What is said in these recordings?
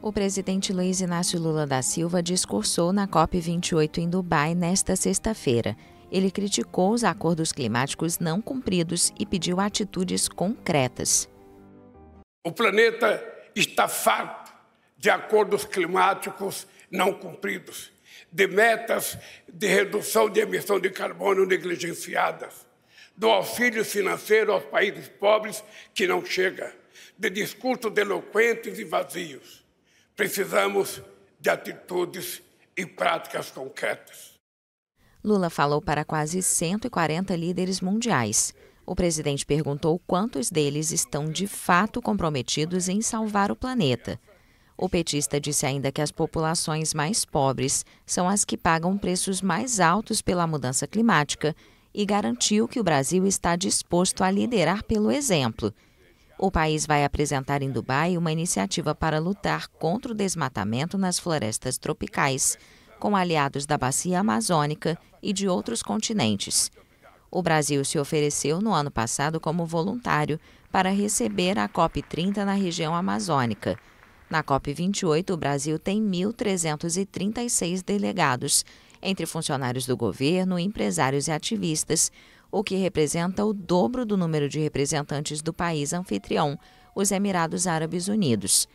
O presidente Luiz Inácio Lula da Silva discursou na COP28 em Dubai nesta sexta-feira. Ele criticou os acordos climáticos não cumpridos e pediu atitudes concretas. O planeta está farto de acordos climáticos não cumpridos, de metas de redução de emissão de carbono negligenciadas, do auxílio financeiro aos países pobres que não chega, de discursos eloquentes e vazios Precisamos de atitudes e práticas concretas. Lula falou para quase 140 líderes mundiais. O presidente perguntou quantos deles estão de fato comprometidos em salvar o planeta. O petista disse ainda que as populações mais pobres são as que pagam preços mais altos pela mudança climática e garantiu que o Brasil está disposto a liderar pelo exemplo. O país vai apresentar em Dubai uma iniciativa para lutar contra o desmatamento nas florestas tropicais, com aliados da bacia amazônica e de outros continentes. O Brasil se ofereceu no ano passado como voluntário para receber a COP30 na região amazônica. Na COP28, o Brasil tem 1.336 delegados, entre funcionários do governo, empresários e ativistas, o que representa o dobro do número de representantes do país anfitrião, os Emirados Árabes Unidos.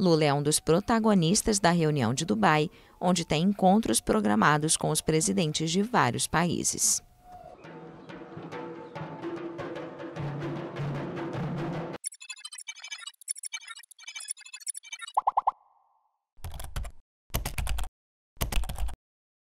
Lula é um dos protagonistas da reunião de Dubai, onde tem encontros programados com os presidentes de vários países.